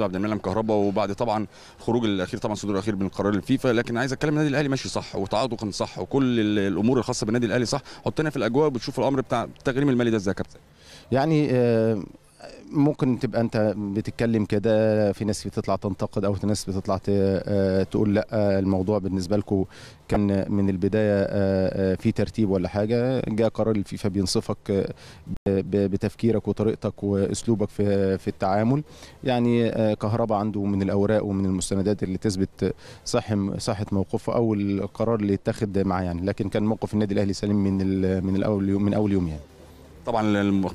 عبد المنعم كهربا وبعد طبعا خروج الاخير طبعا صدور الاخير من قرار الفيفا لكن عايز اتكلم النادي الاهلي ماشي صح وتعاقده كان صح وكل الامور الخاصه بالنادي الاهلي صح حطينا في الاجواء وبتشوف الامر بتاع التغريم المالي ده ازاي يا كابتن يعني آه، ممكن تبقى انت بتتكلم كده في ناس بتطلع تنتقد او في ناس بتطلع آه، تقول لا الموضوع بالنسبه لكم كان من البدايه آه، آه، في ترتيب ولا حاجه جاء قرار الفيفا بينصفك بتفكيرك وطريقتك واسلوبك في في التعامل يعني كهربا عنده من الاوراق ومن المستندات اللي تثبت صح صحه موقفه او القرار اللي اتخذ معاه يعني لكن كان موقف النادي الاهلي سليم من من الاول من اول يوم يعني طبعا